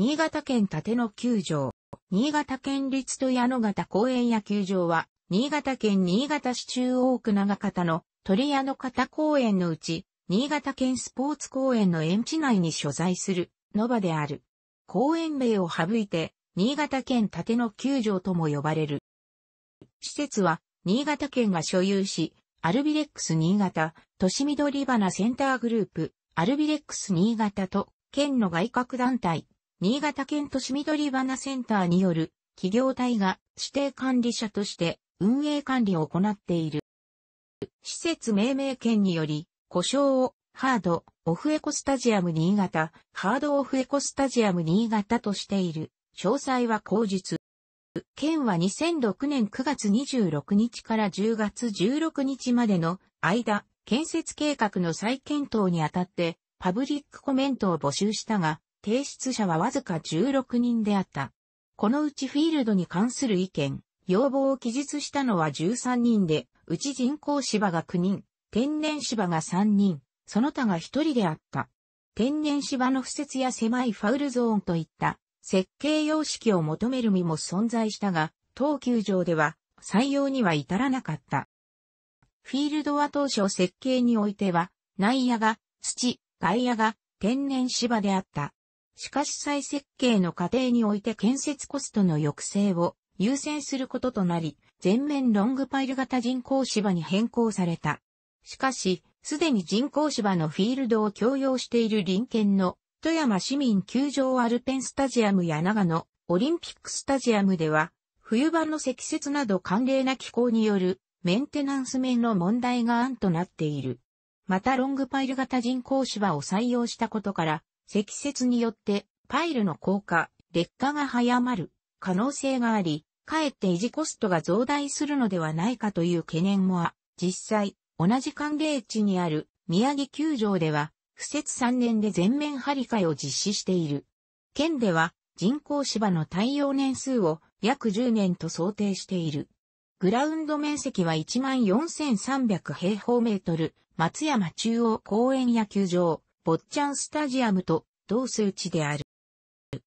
新潟県立野球場。新潟県立戸矢野型公園野球場は、新潟県新潟市中央区長方の鳥屋野方公園のうち、新潟県スポーツ公園の園地内に所在する、の場である。公園名を省いて、新潟県立野球場とも呼ばれる。施設は、新潟県が所有し、アルビレックス新潟、都市緑花センターグループ、アルビレックス新潟と、県の外郭団体、新潟県都市緑花センターによる企業体が指定管理者として運営管理を行っている。施設命名権により、故障をハードオフエコスタジアム新潟、ハードオフエコスタジアム新潟としている。詳細は口述。県は2006年9月26日から10月16日までの間、建設計画の再検討にあたってパブリックコメントを募集したが、提出者はわずか16人であった。このうちフィールドに関する意見、要望を記述したのは13人で、うち人工芝が9人、天然芝が3人、その他が1人であった。天然芝の敷設や狭いファウルゾーンといった設計様式を求める身も存在したが、当球場では採用には至らなかった。フィールドは当初設計においては、内野が土、外野が天然芝であった。しかし再設計の過程において建設コストの抑制を優先することとなり、全面ロングパイル型人工芝に変更された。しかし、すでに人工芝のフィールドを共用している林県の富山市民球場アルペンスタジアムや長野オリンピックスタジアムでは、冬場の積雪など寒冷な気候によるメンテナンス面の問題が案となっている。またロングパイル型人工芝を採用したことから、積雪によってパイルの効果、劣化が早まる可能性があり、かえって維持コストが増大するのではないかという懸念もあ、実際、同じ寒冷地にある宮城球場では、不設3年で全面張り替えを実施している。県では人工芝の対応年数を約10年と想定している。グラウンド面積は14,300平方メートル、松山中央公園野球場、坊ちゃんスタジアムと同数値である。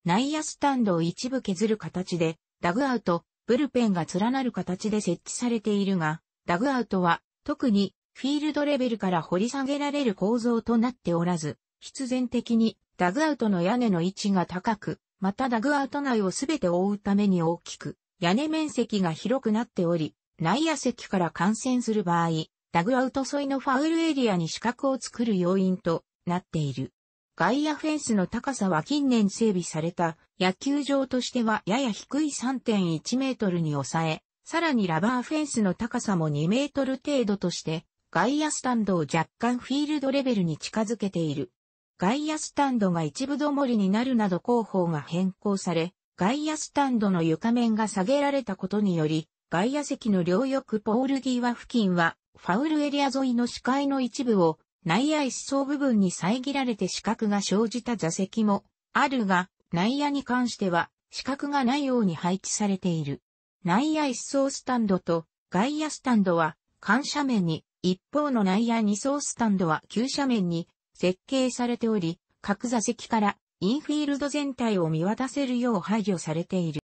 内野スタンドを一部削る形で、ダグアウト、ブルペンが連なる形で設置されているが、ダグアウトは特にフィールドレベルから掘り下げられる構造となっておらず、必然的にダグアウトの屋根の位置が高く、またダグアウト内をすべて覆うために大きく、屋根面積が広くなっており、内野席から感染する場合、ダグアウト沿いのファウルエリアに死角を作る要因となっている。外野フェンスの高さは近年整備された野球場としてはやや低い3.1メートルに抑え、さらにラバーフェンスの高さも2メートル程度として外野スタンドを若干フィールドレベルに近づけている。外野スタンドが一部止まりになるなど広報が変更され、外野スタンドの床面が下げられたことにより、外野席の両翼ポール際付近はファウルエリア沿いの視界の一部を内野一層部分に遮られて死角が生じた座席もあるが、内野に関しては死角がないように配置されている。内野一層スタンドと外野スタンドは緩斜面に、一方の内野二層スタンドは急斜面に設計されており、各座席からインフィールド全体を見渡せるよう配慮されている。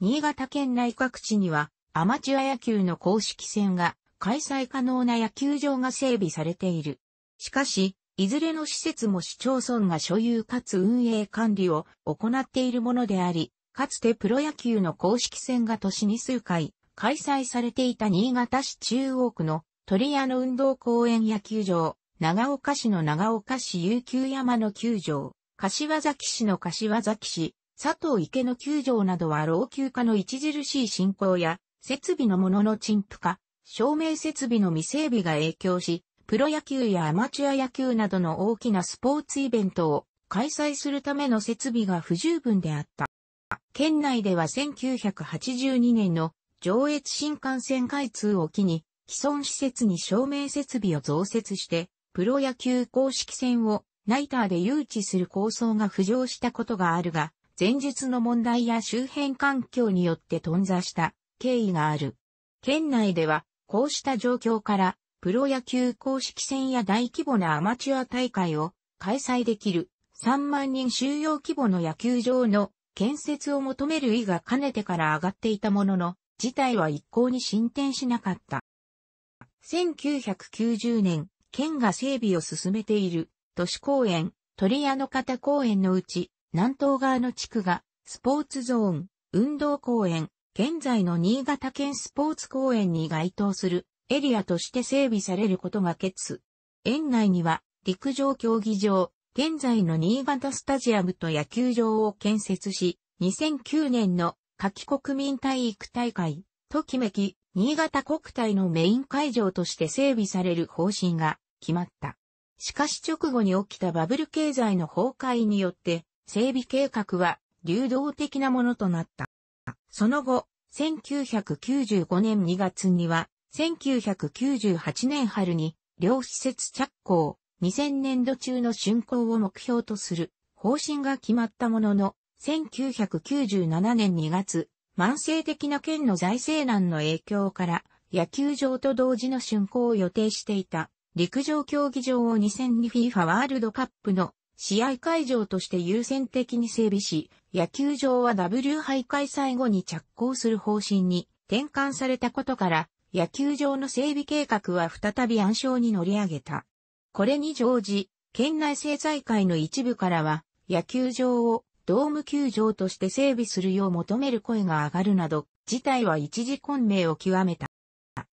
新潟県内各地にはアマチュア野球の公式戦が開催可能な野球場が整備されている。しかし、いずれの施設も市町村が所有かつ運営管理を行っているものであり、かつてプロ野球の公式戦が年に数回開催されていた新潟市中央区の鳥屋の運動公園野球場、長岡市の長岡市有給山の球場、柏崎市の柏崎市、佐藤池の球場などは老朽化の著しい進行や設備のものの陳腐化、照明設備の未整備が影響し、プロ野球やアマチュア野球などの大きなスポーツイベントを開催するための設備が不十分であった。県内では1982年の上越新幹線開通を機に、既存施設に照明設備を増設して、プロ野球公式戦をナイターで誘致する構想が浮上したことがあるが、前述の問題や周辺環境によって頓挫した経緯がある。県内ではこうした状況から、プロ野球公式戦や大規模なアマチュア大会を開催できる3万人収容規模の野球場の建設を求める意が兼ねてから上がっていたものの、事態は一向に進展しなかった。1990年、県が整備を進めている都市公園、鳥屋の方公園のうち、南東側の地区がスポーツゾーン、運動公園、現在の新潟県スポーツ公園に該当するエリアとして整備されることが決。園内には陸上競技場、現在の新潟スタジアムと野球場を建設し、2009年の夏季国民体育大会、ときめき、新潟国体のメイン会場として整備される方針が決まった。しかし直後に起きたバブル経済の崩壊によって、整備計画は流動的なものとなった。その後、1995年2月には、1998年春に、両施設着工、2000年度中の竣工を目標とする方針が決まったものの、1997年2月、慢性的な県の財政難の影響から、野球場と同時の竣工を予定していた陸上競技場を2002 FIFA ワールドカップの試合会場として優先的に整備し、野球場は W 杯開催後に着工する方針に転換されたことから、野球場の整備計画は再び暗礁に乗り上げた。これに乗じ、県内政財界の一部からは、野球場をドーム球場として整備するよう求める声が上がるなど、事態は一時混迷を極めた。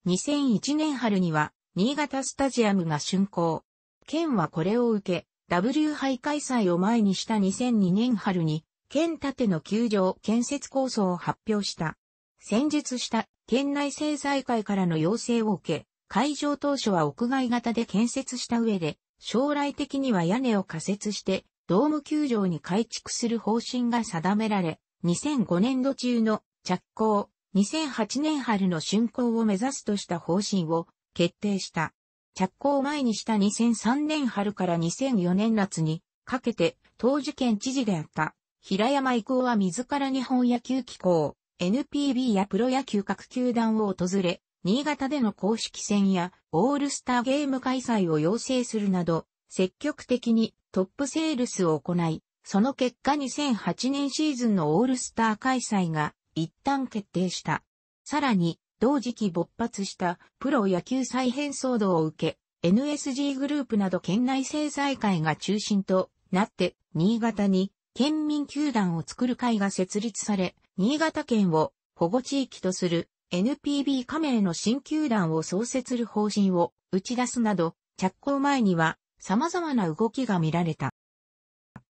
2001年春には、新潟スタジアムが竣工。県はこれを受け、W 杯開催を前にした2002年春に、県縦の球場建設構想を発表した。戦術した県内政財界からの要請を受け、会場当初は屋外型で建設した上で、将来的には屋根を仮設して、ドーム球場に改築する方針が定められ、2005年度中の着工、2008年春の竣工を目指すとした方針を決定した。着工前にした2003年春から2004年夏にかけて当時県知事であった平山以降は自ら日本野球機構 NPB やプロ野球各球団を訪れ、新潟での公式戦やオールスターゲーム開催を要請するなど、積極的にトップセールスを行い、その結果2008年シーズンのオールスター開催が一旦決定した。さらに、同時期勃発したプロ野球再編騒動を受け、NSG グループなど県内政財会が中心となって、新潟に県民球団を作る会が設立され、新潟県を保護地域とする NPB 加盟の新球団を創設する方針を打ち出すなど、着工前には様々な動きが見られた。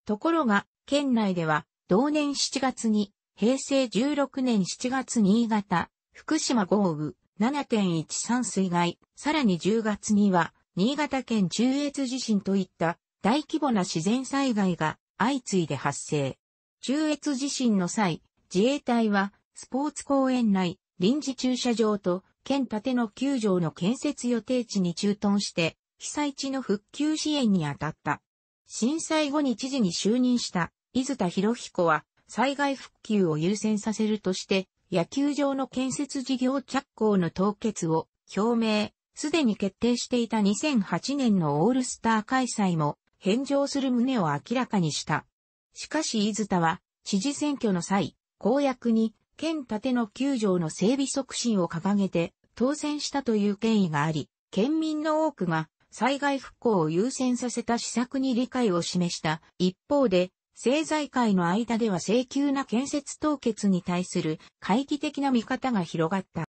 ところが、県内では同年7月に平成16年7月新潟福島豪雨7.13水害、さらに10月には、新潟県中越地震といった大規模な自然災害が相次いで発生。中越地震の際、自衛隊はスポーツ公園内、臨時駐車場と県建の球条の建設予定地に駐屯して、被災地の復旧支援に当たった。震災後に知事に就任した、伊豆田博彦は、災害復旧を優先させるとして、野球場の建設事業着工の凍結を表明、すでに決定していた2008年のオールスター開催も返上する旨を明らかにした。しかし、伊豆田は、知事選挙の際、公約に、県建の球場の整備促進を掲げて、当選したという権威があり、県民の多くが災害復興を優先させた施策に理解を示した。一方で、政財界の間では請求な建設凍結に対する懐疑的な見方が広がった。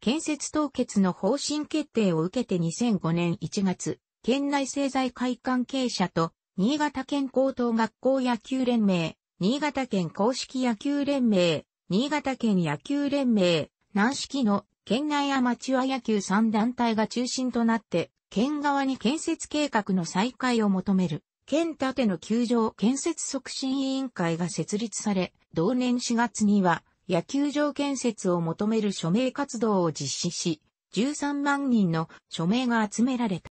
建設凍結の方針決定を受けて2005年1月、県内政財会関係者と、新潟県高等学校野球連盟、新潟県公式野球連盟、新潟県野球連盟、軟式の県内アマチュア野球3団体が中心となって、県側に建設計画の再開を求める。県立の球場建設促進委員会が設立され、同年4月には野球場建設を求める署名活動を実施し、13万人の署名が集められた。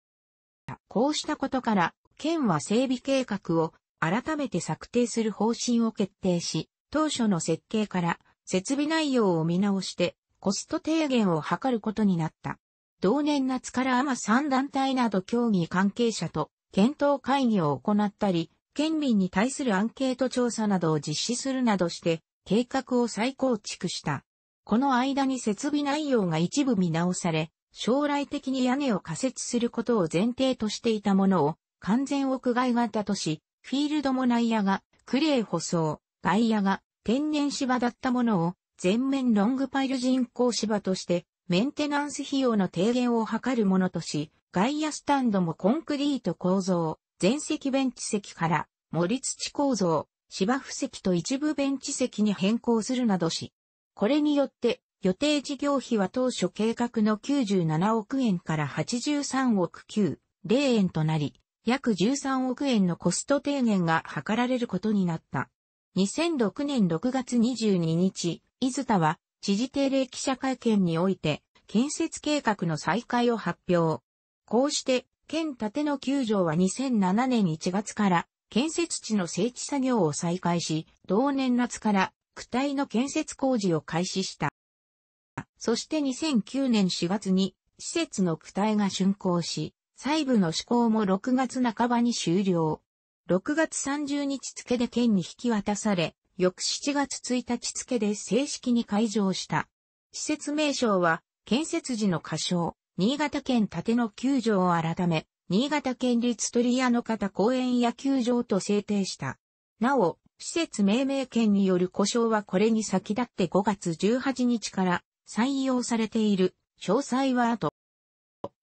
こうしたことから、県は整備計画を改めて策定する方針を決定し、当初の設計から設備内容を見直してコスト低減を図ることになった。同年夏からアマ3団体など競技関係者と検討会議を行ったり、県民に対するアンケート調査などを実施するなどして、計画を再構築した。この間に設備内容が一部見直され、将来的に屋根を仮設することを前提としていたものを、完全屋外型とし、フィールドも内野が、クレー舗装、外野が、天然芝だったものを、全面ロングパイル人工芝として、メンテナンス費用の低減を図るものとし、外野スタンドもコンクリート構造、全席ベンチ席から森土構造、芝生席と一部ベンチ席に変更するなどし、これによって予定事業費は当初計画の97億円から83億9、0円となり、約13億円のコスト低減が図られることになった。2006年6月22日、伊豆田は知事定例記者会見において、建設計画の再開を発表。こうして、県建野球場は2007年1月から建設地の整地作業を再開し、同年夏から区体の建設工事を開始した。そして2009年4月に施設の区体が竣工し、細部の施工も6月半ばに終了。6月30日付で県に引き渡され、翌7月1日付で正式に開場した。施設名称は建設時の仮称、新潟県立野球場を改め、新潟県立鳥屋の方公園野球場と制定した。なお、施設命名権による故障はこれに先立って5月18日から採用されている。詳細は後。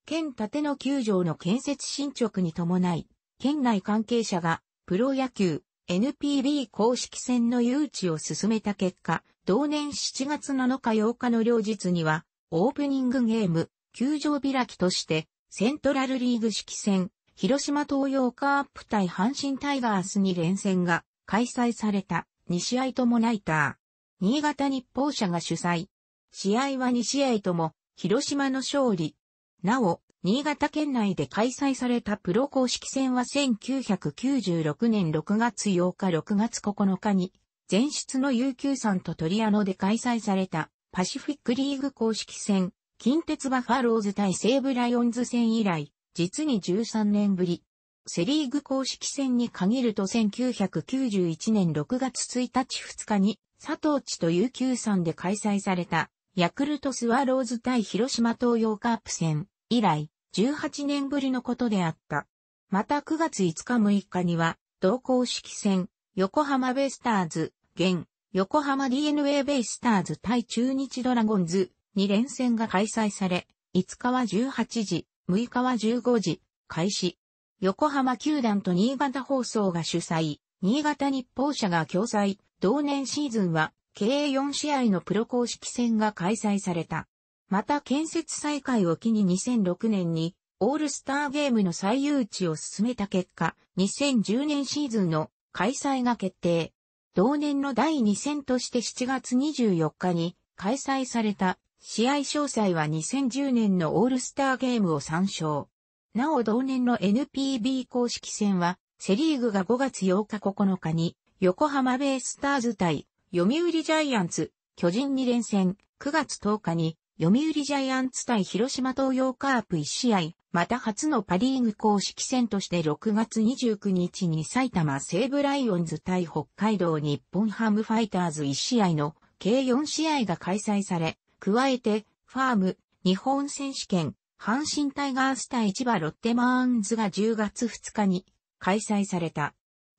県立野球場の建設進捗に伴い、県内関係者がプロ野球、NPB 公式戦の誘致を進めた結果、同年7月7日8日の両日には、オープニングゲーム、球場開きとして、セントラルリーグ式戦、広島東洋カープ対阪神タイガースに連戦が開催された2試合ともナイター。新潟日報社が主催。試合は2試合とも広島の勝利。なお、新潟県内で開催されたプロ公式戦は1996年6月8日6月9日に、前出の UQ さんと鳥屋野で開催されたパシフィックリーグ公式戦近鉄バファローズ対西武ライオンズ戦以来、実に13年ぶり。セリーグ公式戦に限ると1991年6月1日2日に、佐藤地とう給山で開催された、ヤクルトスワローズ対広島東洋カープ戦以来、18年ぶりのことであった。また9月5日6日には、同公式戦、横浜ベイスターズ、現、横浜 DNA ベイスターズ対中日ドラゴンズ、2連戦が開催され、5日は18時、6日は15時、開始。横浜球団と新潟放送が主催、新潟日報社が共催、同年シーズンは、計4試合のプロ公式戦が開催された。また建設再開を機に2006年に、オールスターゲームの最誘致を進めた結果、2010年シーズンの開催が決定。同年の第2戦として7月24日に開催された試合詳細は2010年のオールスターゲームを参照。なお同年の NPB 公式戦は、セリーグが5月8日9日に、横浜ベイスターズ対、読売ジャイアンツ、巨人2連戦、9月10日に、読売ジャイアンツ対広島東洋カープ1試合、また初のパリーグ公式戦として6月29日に埼玉西武ライオンズ対北海道日本ハムファイターズ1試合の計4試合が開催され、加えて、ファーム、日本選手権、阪神タイガース対千葉ロッテマーンズが10月2日に開催された。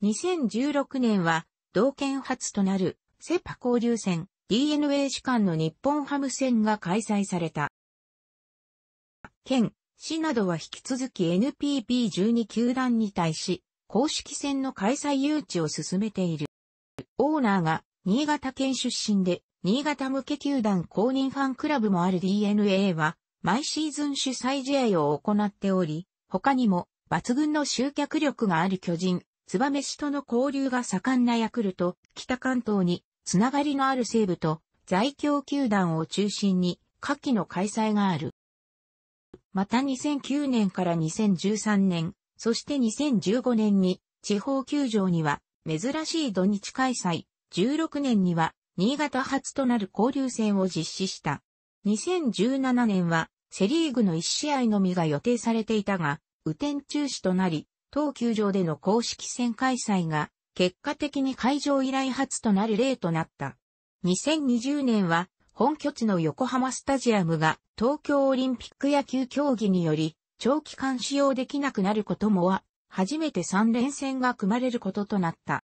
2016年は、同県初となる、セパ交流戦、DNA 主管の日本ハム戦が開催された。県、市などは引き続き NPB12 球団に対し、公式戦の開催誘致を進めている。オーナーが新潟県出身で、新潟向け球団公認ファンクラブもある DNA は、毎シーズン主催試合を行っており、他にも、抜群の集客力がある巨人、燕シとの交流が盛んなヤクルト、北関東に、つながりのある西部と、在京球団を中心に、夏季の開催がある。また2009年から2013年、そして2015年に、地方球場には、珍しい土日開催、16年には、新潟初となる交流戦を実施した。2017年は、セリーグの1試合のみが予定されていたが、雨天中止となり、東球場での公式戦開催が、結果的に会場以来初となる例となった。2020年は、本拠地の横浜スタジアムが東京オリンピック野球競技により長期間使用できなくなることもは、初めて3連戦が組まれることとなった。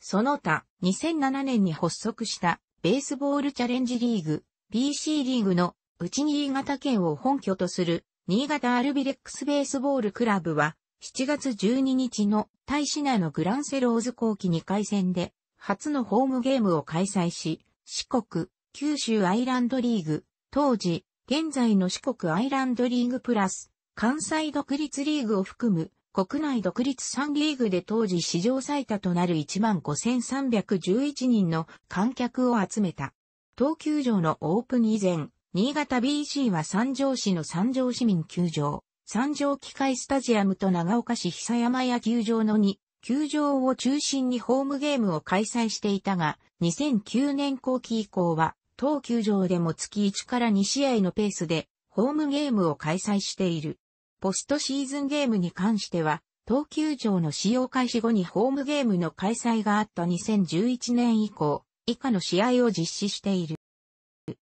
その他、2007年に発足した、ベースボールチャレンジリーグ、BC リーグの、内新潟県を本拠とする、新潟アルビレックスベースボールクラブは、7月12日の、大使。市内のグランセローズ後期2回戦で、初のホームゲームを開催し、四国、九州アイランドリーグ、当時、現在の四国アイランドリーグプラス、関西独立リーグを含む国内独立3リーグで当時史上最多となる15,311人の観客を集めた。東球場のオープン以前、新潟 BC は三条市の三条市民球場、三条機械スタジアムと長岡市久山屋球場の2、球場を中心にホームゲームを開催していたが、2009年後期以降は、当球場でも月1から2試合のペースで、ホームゲームを開催している。ポストシーズンゲームに関しては、東球場の使用開始後にホームゲームの開催があった2011年以降、以下の試合を実施している。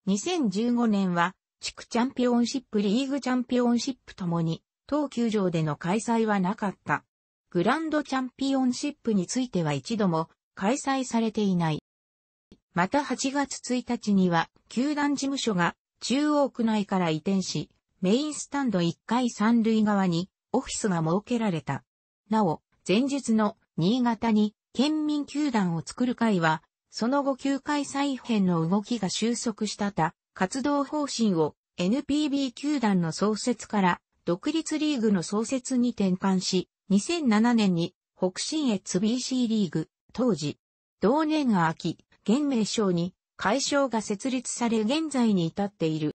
2015年は、地区チャンピオンシップリーグチャンピオンシップともに、東球場での開催はなかった。グランドチャンピオンシップについては一度も開催されていない。また8月1日には、球団事務所が中央区内から移転し、メインスタンド1階三塁側にオフィスが設けられた。なお、前日の新潟に県民球団を作る会は、その後球界再編の動きが収束したた、活動方針を NPB 球団の創設から独立リーグの創設に転換し、2007年に北信越 BC リーグ、当時、同年が秋、現名称に解消が設立され現在に至っている。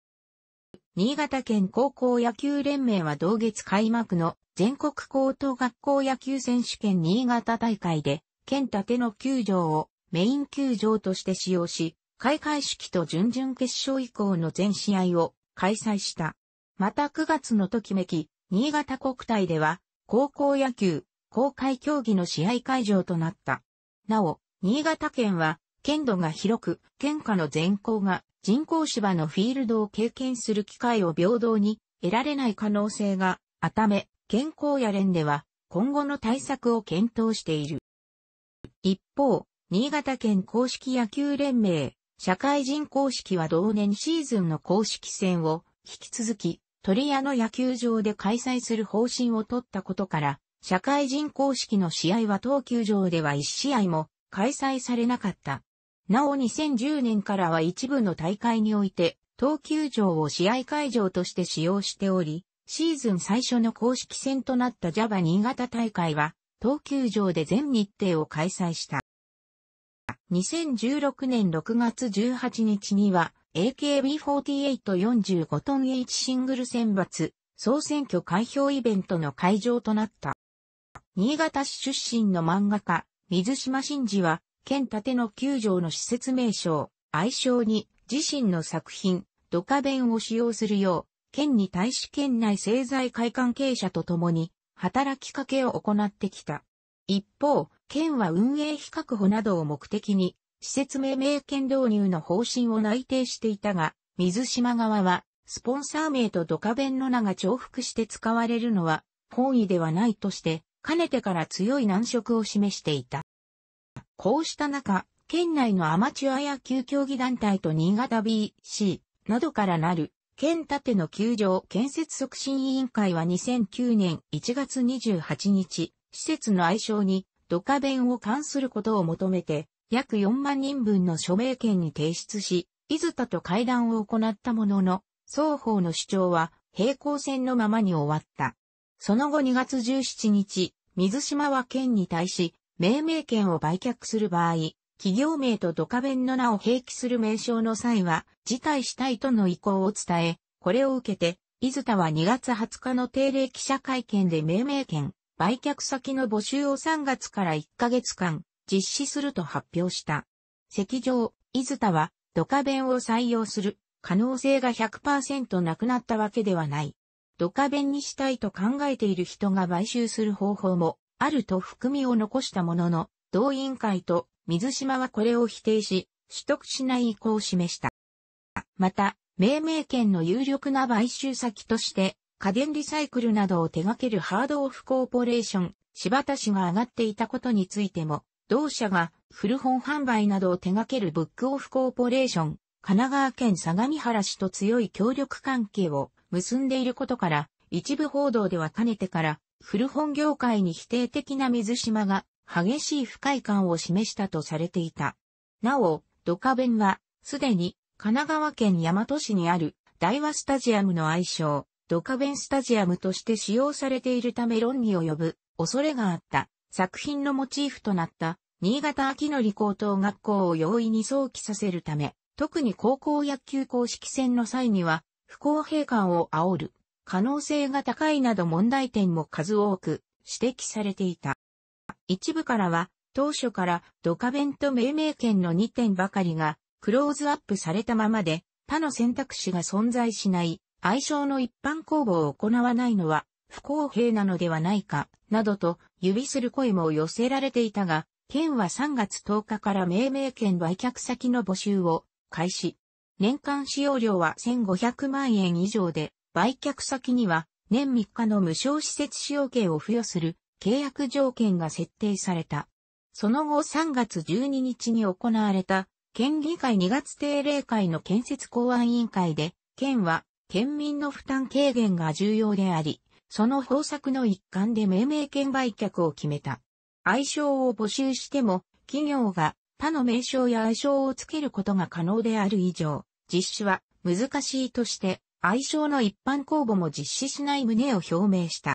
新潟県高校野球連盟は同月開幕の全国高等学校野球選手権新潟大会で、県立の球場をメイン球場として使用し、開会式と準々決勝以降の全試合を開催した。また9月のときめき、新潟国体では、高校野球、公開競技の試合会場となった。なお、新潟県は、剣道が広く、剣下の全校が人工芝のフィールドを経験する機会を平等に得られない可能性があため、健康や連では今後の対策を検討している。一方、新潟県公式野球連盟、社会人公式は同年シーズンの公式戦を引き続き、鳥屋の野球場で開催する方針を取ったことから、社会人公式の試合は東球場では1試合も開催されなかった。なお2010年からは一部の大会において、東球場を試合会場として使用しており、シーズン最初の公式戦となった JAVA 新潟大会は、東球場で全日程を開催した。2016年6月18日には、AKB4845 トン H シングル選抜、総選挙開票イベントの会場となった。新潟市出身の漫画家、水島真嗣は、県立野球場の施設名称、愛称に自身の作品、ドカ弁を使用するよう、県に対し県内政財会関係者と共に働きかけを行ってきた。一方、県は運営費確保などを目的に、施設命名権導入の方針を内定していたが、水島側は、スポンサー名とドカ弁の名が重複して使われるのは、本意ではないとして、かねてから強い難色を示していた。こうした中、県内のアマチュア野球競技団体と新潟 BC などからなる、県立の球場建設促進委員会は2009年1月28日、施設の愛称にドカ弁を関することを求めて、約4万人分の署名権に提出し、伊豆田と会談を行ったものの、双方の主張は平行線のままに終わった。その後2月17日、水島は県に対し、命名権を売却する場合、企業名とドカベンの名を併記する名称の際は、辞退したいとの意向を伝え、これを受けて、伊豆田は2月20日の定例記者会見で命名権、売却先の募集を3月から1ヶ月間、実施すると発表した。席上、伊豆田は、ドカベンを採用する可能性が100%なくなったわけではない。ドカベンにしたいと考えている人が買収する方法もあると含みを残したものの、同委員会と水島はこれを否定し、取得しない意向を示した。また、命名権の有力な買収先として、家電リサイクルなどを手掛けるハードオフコーポレーション、柴田氏が上がっていたことについても、同社が古本販売などを手掛けるブックオフコーポレーション、神奈川県相模原市と強い協力関係を結んでいることから、一部報道ではかねてから古本業界に否定的な水島が激しい不快感を示したとされていた。なお、ドカベンは、すでに神奈川県大和市にある大和スタジアムの愛称、ドカベンスタジアムとして使用されているため論議を呼ぶ恐れがあった作品のモチーフとなった新潟秋の理高等学校を容易に想起させるため、特に高校野球公式戦の際には不公平感を煽る可能性が高いなど問題点も数多く指摘されていた。一部からは、当初からドカベンと命名権の2点ばかりがクローズアップされたままで、他の選択肢が存在しない、愛称の一般公募を行わないのは不公平なのではないか、などと指する声も寄せられていたが、県は3月10日から命名権売却先の募集を開始。年間使用料は1500万円以上で、売却先には年3日の無償施設使用権を付与する契約条件が設定された。その後3月12日に行われた県議会2月定例会の建設公安委員会で、県は県民の負担軽減が重要であり、その方策の一環で命名権売却を決めた。愛称を募集しても、企業が他の名称や愛称をつけることが可能である以上、実施は難しいとして、愛称の一般公募も実施しない旨を表明した。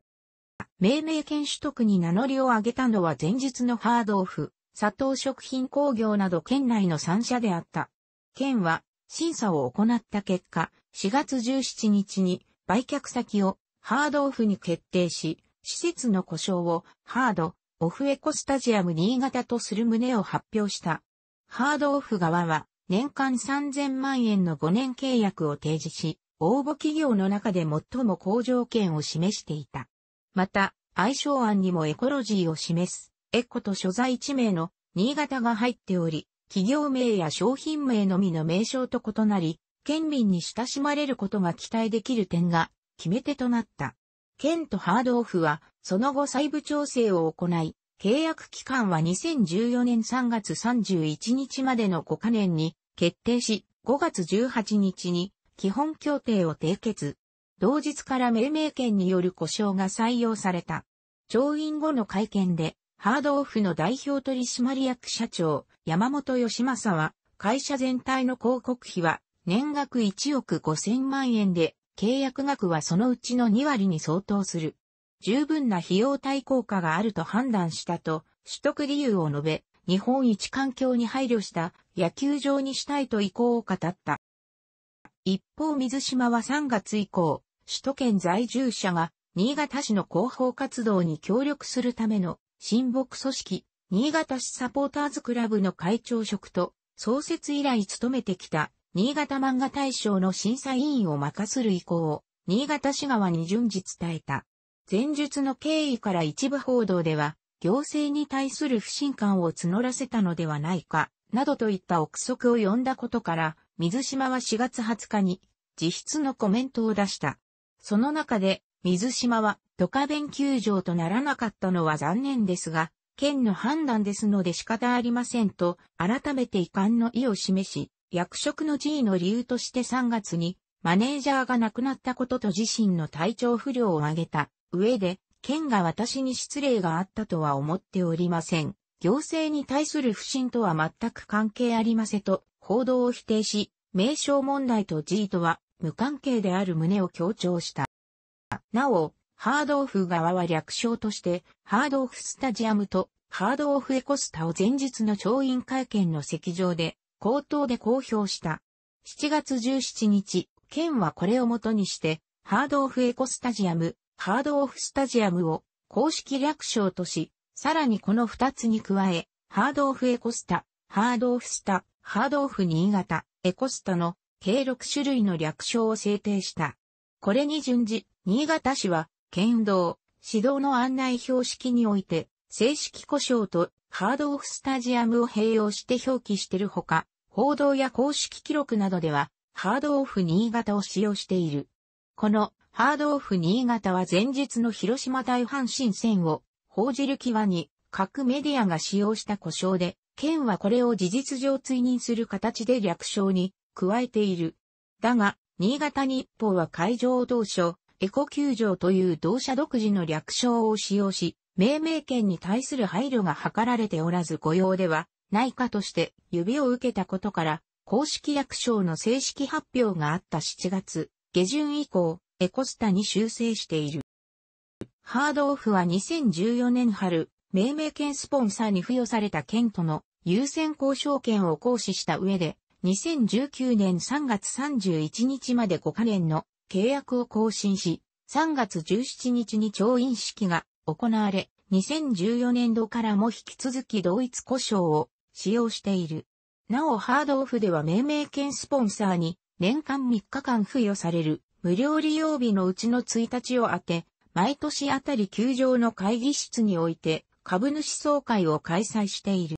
命名権取得に名乗りを上げたのは前日のハードオフ、佐藤食品工業など県内の3社であった。県は審査を行った結果、4月17日に売却先をハードオフに決定し、施設の故障をハードオフエコスタジアム新潟とする旨を発表した。ハードオフ側は年間3000万円の5年契約を提示し、応募企業の中で最も好条件を示していた。また、愛称案にもエコロジーを示す、エコと所在地名の新潟が入っており、企業名や商品名のみの名称と異なり、県民に親しまれることが期待できる点が決め手となった。県とハードオフは、その後細部調整を行い、契約期間は2014年3月31日までの5カ年に決定し、5月18日に基本協定を締結。同日から命名権による故障が採用された。調印後の会見で、ハードオフの代表取締役社長、山本義正は、会社全体の広告費は年額1億5000万円で、契約額はそのうちの2割に相当する。十分な費用対効果があると判断したと、取得理由を述べ、日本一環境に配慮した野球場にしたいと意向を語った。一方水島は3月以降、首都圏在住者が新潟市の広報活動に協力するための親睦組織、新潟市サポーターズクラブの会長職と創設以来務めてきた新潟漫画大賞の審査委員を任する意向を新潟市側に順次伝えた。前述の経緯から一部報道では行政に対する不信感を募らせたのではないか、などといった憶測を呼んだことから水島は4月20日に自筆のコメントを出した。その中で、水島はドカベン球場とならなかったのは残念ですが、県の判断ですので仕方ありませんと、改めて遺憾の意を示し、役職の意の理由として3月に、マネージャーが亡くなったことと自身の体調不良を挙げた上で、県が私に失礼があったとは思っておりません。行政に対する不信とは全く関係ありませんと、報道を否定し、名称問題と G とは無関係である旨を強調した。なお、ハードオフ側は略称として、ハードオフスタジアムとハードオフエコスタを前日の調印会見の席上で、口頭で公表した。7月17日、県はこれをもとにして、ハードオフエコスタジアム、ハードオフスタジアムを公式略称とし、さらにこの2つに加え、ハードオフエコスタ、ハードオフスタ、ハードオフ新潟、エコスタの計6種類の略称を制定した。これに順次、新潟市は、県道、市道の案内標識において、正式故障とハードオフスタジアムを併用して表記しているほか、報道や公式記録などでは、ハードオフ新潟を使用している。この、ハードオフ新潟は前日の広島大阪神戦を、報じる際に、各メディアが使用した故障で、県はこれを事実上追認する形で略称に加えている。だが、新潟日報は会場同当初、エコ球場という同社独自の略称を使用し、命名権に対する配慮が図られておらず御用ではないかとして指を受けたことから、公式略称の正式発表があった7月下旬以降、エコスタに修正している。ハードオフは2014年春、命名権スポンサーに付与された県との優先交渉権を行使した上で、2019年3月31日まで5カ年の契約を更新し、3月17日に調印式が行われ、2014年度からも引き続き同一故障を使用している。なおハードオフでは命名権スポンサーに年間3日間付与される無料利用日のうちの1日を当て、毎年あたり球場の会議室において株主総会を開催している。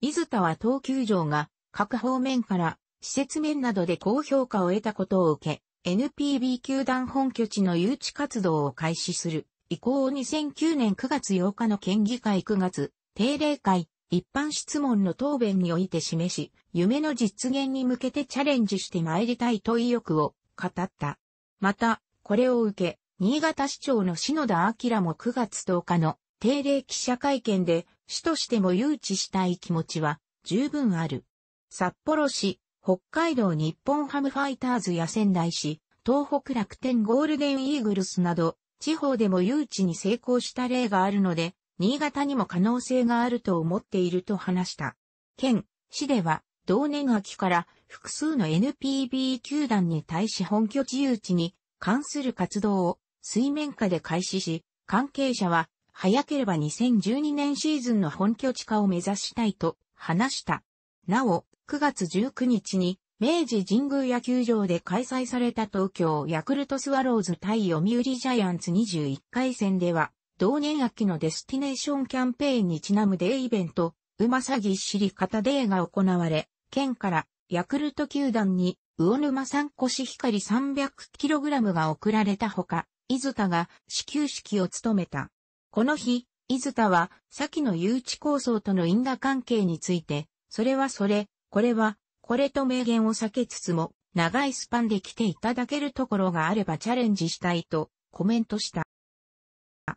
伊豆田は東急城が各方面から施設面などで高評価を得たことを受け、NPB 球団本拠地の誘致活動を開始する。以降2009年9月8日の県議会9月定例会一般質問の答弁において示し、夢の実現に向けてチャレンジして参りたいと意欲を語った。また、これを受け、新潟市長の篠田明も9月10日の定例記者会見で、市としても誘致したい気持ちは十分ある。札幌市、北海道日本ハムファイターズや仙台市、東北楽天ゴールデンイーグルスなど、地方でも誘致に成功した例があるので、新潟にも可能性があると思っていると話した。県、市では、同年秋から複数の NPB 球団に対し本拠地誘致に関する活動を水面下で開始し、関係者は早ければ2012年シーズンの本拠地化を目指したいと話した。なお、9月19日に明治神宮野球場で開催された東京ヤクルトスワローズ対読売ジャイアンツ21回戦では、同年秋のデスティネーションキャンペーンにちなむデイイベント、うまさぎっしり型デーが行われ、県からヤクルト球団に魚沼産コシヒカリ 300kg が贈られたほか、伊豆田が始球式を務めた。この日、伊豆田は、先の誘致構想との因果関係について、それはそれ、これは、これと明言を避けつつも、長いスパンで来ていただけるところがあればチャレンジしたいと、コメントした。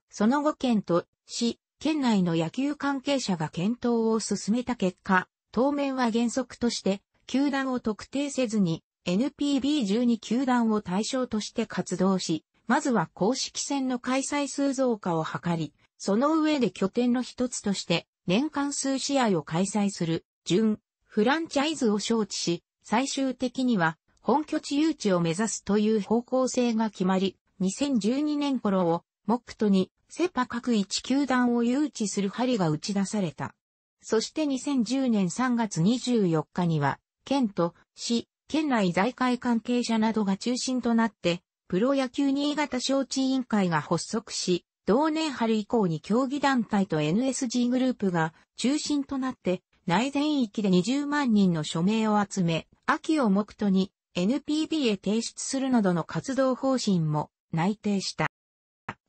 その後県と、市、県内の野球関係者が検討を進めた結果、当面は原則として、球団を特定せずに、NPB12 球団を対象として活動し、まずは公式戦の開催数増加を図り、その上で拠点の一つとして年間数試合を開催する、準、フランチャイズを招致し、最終的には本拠地誘致を目指すという方向性が決まり、2012年頃を目途にセパ各一球団を誘致する針が打ち出された。そして2010年3月24日には、県と市、県内財界関係者などが中心となって、プロ野球新潟招致委員会が発足し、同年春以降に競技団体と NSG グループが中心となって内全域で20万人の署名を集め、秋を目途に NPB へ提出するなどの活動方針も内定した。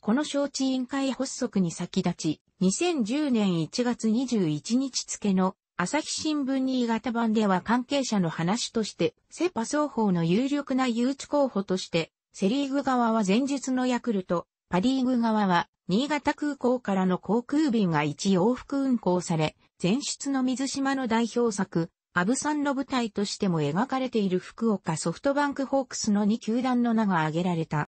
この招致委員会発足に先立ち、2010年1月21日付の朝日新聞新潟版では関係者の話として、セパ双方の有力な誘致候補としてセリーグ側は前日のヤクルト、パリーグ側は新潟空港からの航空便が1往復運航され、前出の水島の代表作、アブさんの舞台としても描かれている福岡ソフトバンクホークスの2球団の名が挙げられた。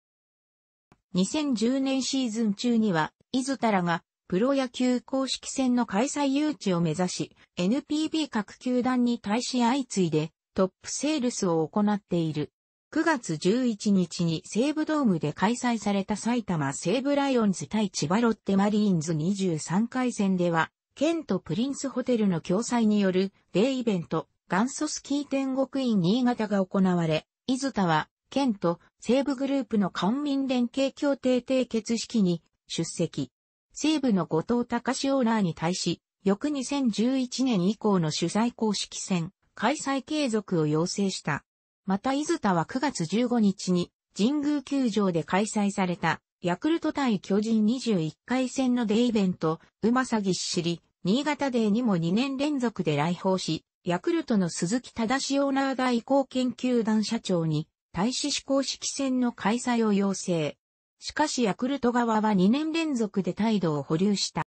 2010年シーズン中には、伊豆たらがプロ野球公式戦の開催誘致を目指し、NPB 各球団に対し相次いでトップセールスを行っている。9月11日に西武ドームで開催された埼玉西武ライオンズ対千葉ロッテマリーンズ23回戦では、県とプリンスホテルの共催によるデイイベント、元祖スキー天国院新潟が行われ、伊豆田は、県と西武グループの官民連携協定締結式に出席。西武の後藤隆史オーナーに対し、翌2011年以降の主催公式戦、開催継続を要請した。また伊豆田は9月15日に神宮球場で開催されたヤクルト対巨人21回戦のデイベント、うまさぎっしり、新潟デーにも2年連続で来訪し、ヤクルトの鈴木正オーナー代行研究団社長に、大使試行式戦の開催を要請。しかしヤクルト側は2年連続で態度を保留した。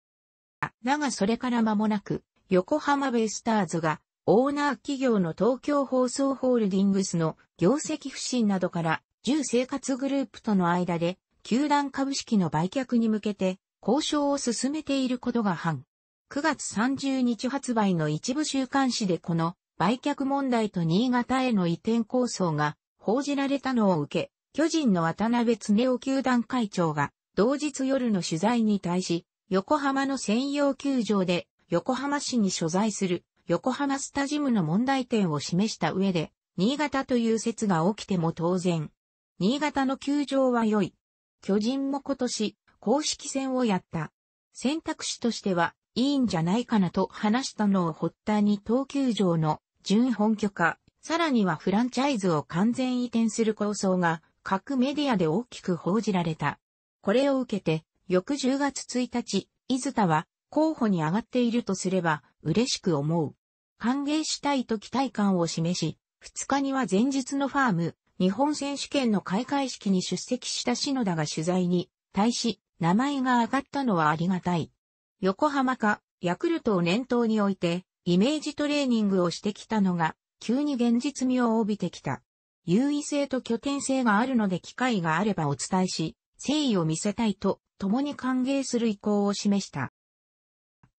だがそれから間もなく、横浜ベイスターズがオーナー企業の東京放送ホールディングスの業績不振などから重生活グループとの間で球団株式の売却に向けて交渉を進めていることが判。9月30日発売の一部週刊誌でこの売却問題と新潟への移転構想が報じられたのを受け、巨人の渡辺恒夫球団会長が同日夜の取材に対し、横浜の専用球場で横浜市に所在する横浜スタジムの問題点を示した上で、新潟という説が起きても当然。新潟の球場は良い。巨人も今年、公式戦をやった。選択肢としては、いいんじゃないかなと話したのを発端に東球場の準本拠化、さらにはフランチャイズを完全移転する構想が各メディアで大きく報じられた。これを受けて、翌10月1日、伊豆田は候補に上がっているとすれば嬉しく思う。歓迎したいと期待感を示し、2日には前日のファーム、日本選手権の開会式に出席した篠田が取材に対し、名前が上がったのはありがたい。横浜か、ヤクルトを念頭に置いて、イメージトレーニングをしてきたのが、急に現実味を帯びてきた。優位性と拠点性があるので機会があればお伝えし、誠意を見せたいと、共に歓迎する意向を示した。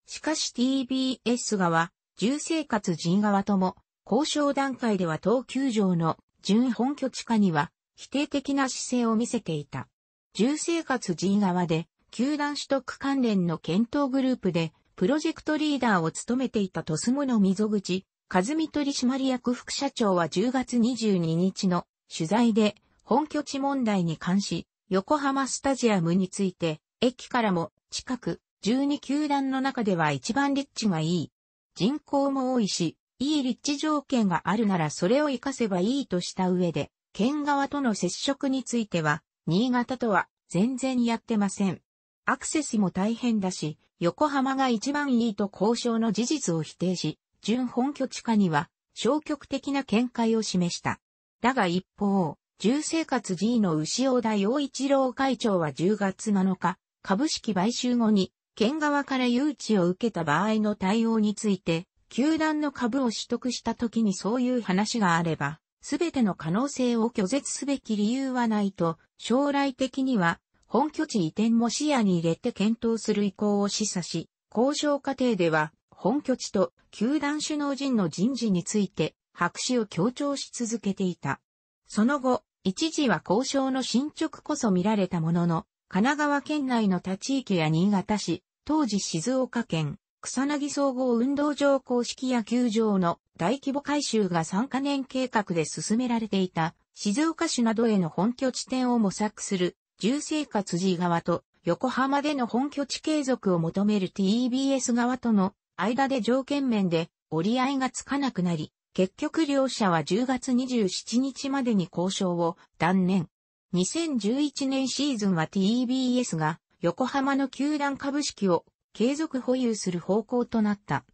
しかし TBS 側、重生活人側とも、交渉段階では東球場の準本拠地下には否定的な姿勢を見せていた。重生活人側で、球団取得関連の検討グループで、プロジェクトリーダーを務めていたトスモの溝口、和美取締役副社長は10月22日の取材で、本拠地問題に関し、横浜スタジアムについて、駅からも近く、12球団の中では一番立地がいい。人口も多いし、いい立地条件があるならそれを活かせばいいとした上で、県側との接触については、新潟とは全然やってません。アクセスも大変だし、横浜が一番いいと交渉の事実を否定し、準本拠地下には消極的な見解を示した。だが一方、重生活 G の牛尾田洋一郎会長は10月7日、株式買収後に県側から誘致を受けた場合の対応について、球団の株を取得した時にそういう話があれば、すべての可能性を拒絶すべき理由はないと、将来的には、本拠地移転も視野に入れて検討する意向を示唆し、交渉過程では、本拠地と球団首脳陣の人事について、白紙を強調し続けていた。その後、一時は交渉の進捗こそ見られたものの、神奈川県内の他地域や新潟市、当時静岡県草薙総合運動場公式野球場の大規模改修が3カ年計画で進められていた静岡市などへの本拠地点を模索する重生活寺側と横浜での本拠地継続を求める TBS 側との間で条件面で折り合いがつかなくなり、結局両者は10月27日までに交渉を断念。2011年シーズンは TBS が横浜の球団株式を継続保有する方向となった。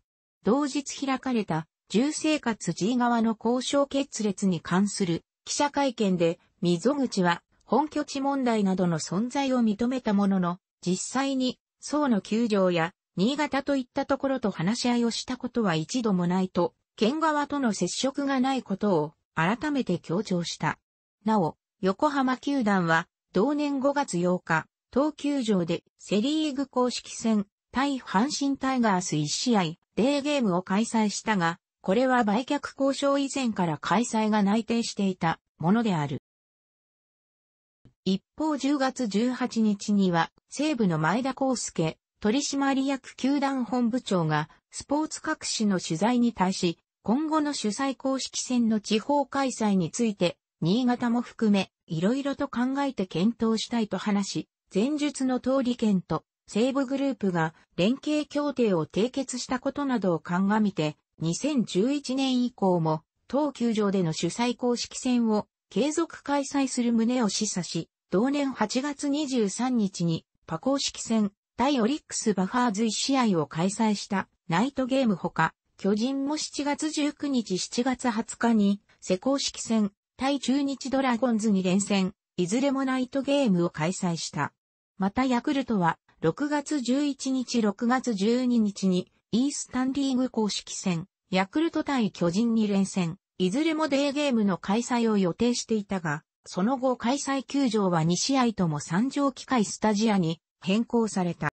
同日開かれた、重生活 G 側の交渉決裂に関する記者会見で、溝口は本拠地問題などの存在を認めたものの、実際に、層の球場や新潟といったところと話し合いをしたことは一度もないと、県側との接触がないことを改めて強調した。なお、横浜球団は同年5月8日、東急場でセリーグ公式戦対阪神タイガース1試合デーゲームを開催したが、これは売却交渉以前から開催が内定していたものである。一方10月18日には西武の前田康介取締役球団本部長がスポーツ各紙の取材に対し今後の主催公式戦の地方開催について新潟も含めいろいろと考えて検討したいと話し前述の通り県と西部グループが連携協定を締結したことなどを鑑みて、2011年以降も、東球場での主催公式戦を継続開催する旨を示唆し、同年8月23日に、パ公式戦、対オリックスバファーズ1試合を開催したナイトゲームほか、巨人も7月19日7月20日に、施工式戦、対中日ドラゴンズに連戦、いずれもナイトゲームを開催した。またヤクルトは、6月11日6月12日に、イースタンリーグ公式戦、ヤクルト対巨人2連戦、いずれもデーゲームの開催を予定していたが、その後開催球場は2試合とも参上機械スタジアに変更された。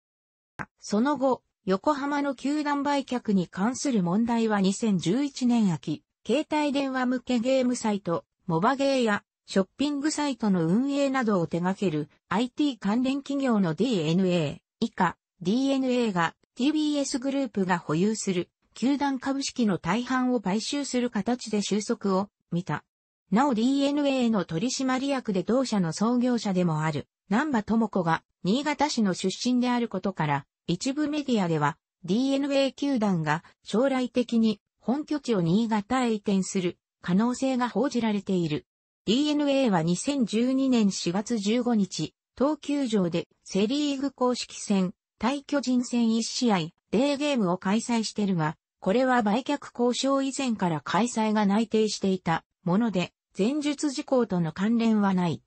その後、横浜の球団売却に関する問題は2011年秋、携帯電話向けゲームサイト、モバゲーやショッピングサイトの運営などを手掛ける IT 関連企業の DNA 以下 DNA が TBS グループが保有する球団株式の大半を買収する形で収束を見た。なお DNA の取締役で同社の創業者でもある南波智子が新潟市の出身であることから一部メディアでは DNA 球団が将来的に本拠地を新潟へ移転する可能性が報じられている。DNA は2012年4月15日、東球場でセリーグ公式戦、対巨人戦1試合、デーゲームを開催してるが、これは売却交渉以前から開催が内定していたもので、前述事項との関連はない。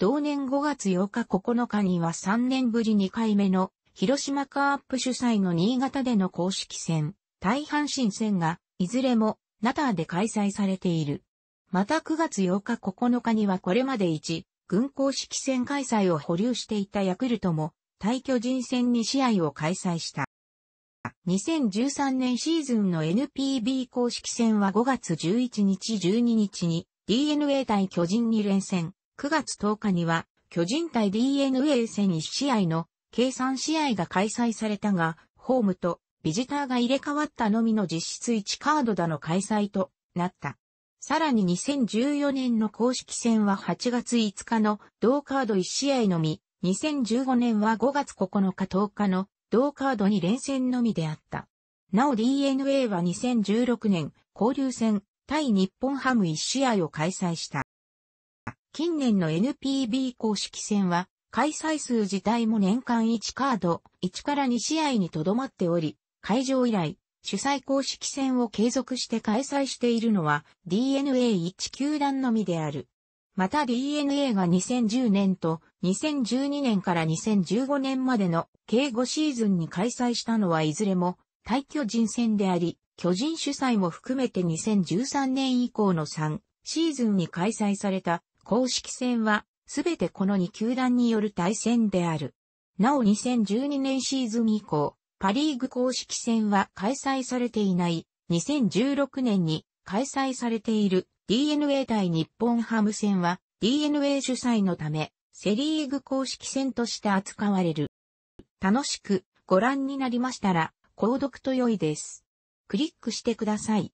同年5月8日9日には3年ぶり2回目の広島カープ主催の新潟での公式戦、対阪神戦が、いずれも、ナターで開催されている。また9月8日9日にはこれまで1、軍公式戦開催を保留していたヤクルトも、対巨人戦2試合を開催した。2013年シーズンの NPB 公式戦は5月11日12日に DNA 対巨人2連戦、9月10日には巨人対 DNA 戦1試合の計算試合が開催されたが、ホームとビジターが入れ替わったのみの実質1カードだの開催となった。さらに2014年の公式戦は8月5日の同カード1試合のみ、2015年は5月9日10日の同カード2連戦のみであった。なお DNA は2016年交流戦対日本ハム1試合を開催した。近年の NPB 公式戦は開催数自体も年間1カード1から2試合にとどまっており、会場以来主催公式戦を継続して開催しているのは DNA1 球団のみである。また DNA が2010年と2012年から2015年までの計5シーズンに開催したのはいずれも対巨人戦であり、巨人主催も含めて2013年以降の3シーズンに開催された公式戦はすべてこの2球団による対戦である。なお2012年シーズン以降、パリーグ公式戦は開催されていない、2016年に開催されている DNA 対日本ハム戦は DNA 主催のため、セリーグ公式戦として扱われる。楽しくご覧になりましたら、購読と良いです。クリックしてください。